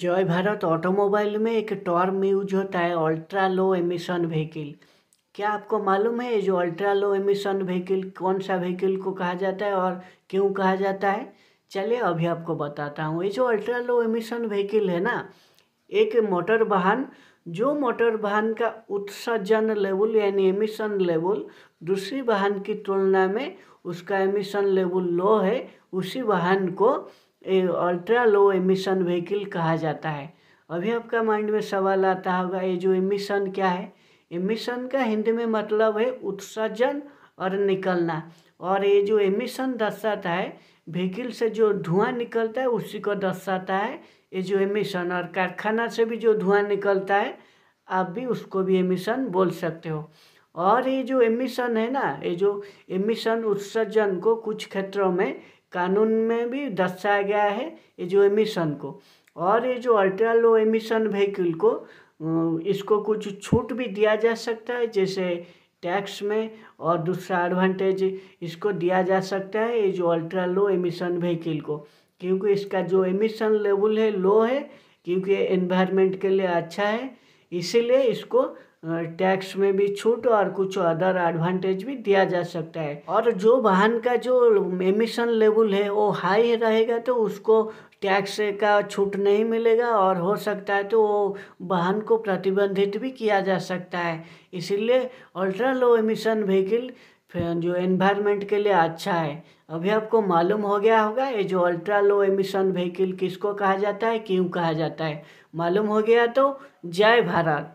जय भारत ऑटोमोबाइल में एक टर्म यूज होता है अल्ट्रा लो एमिशन व्हीकिल क्या आपको मालूम है ये जो अल्ट्रा लो एमिशन व्हीकिल कौन सा व्हीकिल को कहा जाता है और क्यों कहा जाता है चलिए अभी आपको बताता हूँ ये जो अल्ट्रा लो एमिशन व्हीकिल है ना एक मोटर वाहन जो मोटर वाहन का उत्सर्जन लेवल यानी एमिशन लेवल दूसरी वाहन की तुलना में उसका एमिशन लेवल लो है उसी वाहन को अल्ट्रा लो एमिशन व्हीकल कहा जाता है अभी आपका माइंड में सवाल आता होगा ये जो एमिशन क्या है एमिशन का हिंदी में मतलब है उत्सर्जन और निकलना और ये जो एमिशन दर्शाता है व्हीकल से जो धुआं निकलता है उसी को दर्शाता है ये जो एमिशन और कारखाना से भी जो धुआं निकलता है आप भी उसको भी एमिशन बोल सकते हो और ये जो एमिशन है ना ये जो एमिशन उत्सर्जन को कुछ क्षेत्रों में कानून में भी दर्शाया गया है ये जो एमिशन को और ये जो अल्ट्रा लो एमिशन व्हीकल को इसको कुछ छूट भी दिया जा सकता है जैसे टैक्स में और दूसरा एडवांटेज इसको दिया जा सकता है ये जो अल्ट्रा लो एमिशन व्हीकल को क्योंकि इसका जो एमिशन लेवल है लो है क्योंकि एनवायरनमेंट के लिए अच्छा है इसीलिए इसको टैक्स में भी छूट और कुछ अदर एडवांटेज भी दिया जा सकता है और जो वाहन का जो एमिशन लेवल है वो हाई रहेगा तो उसको टैक्स का छूट नहीं मिलेगा और हो सकता है तो वो वाहन को प्रतिबंधित भी किया जा सकता है इसीलिए अल्ट्रा लो एमिशन व्हीकल जो एनवायरनमेंट के लिए अच्छा है अभी आपको मालूम हो गया होगा ये जो अल्ट्रा लो एमिशन व्हीकल किसको कहा जाता है क्यों कहा जाता है मालूम हो गया तो जय भारत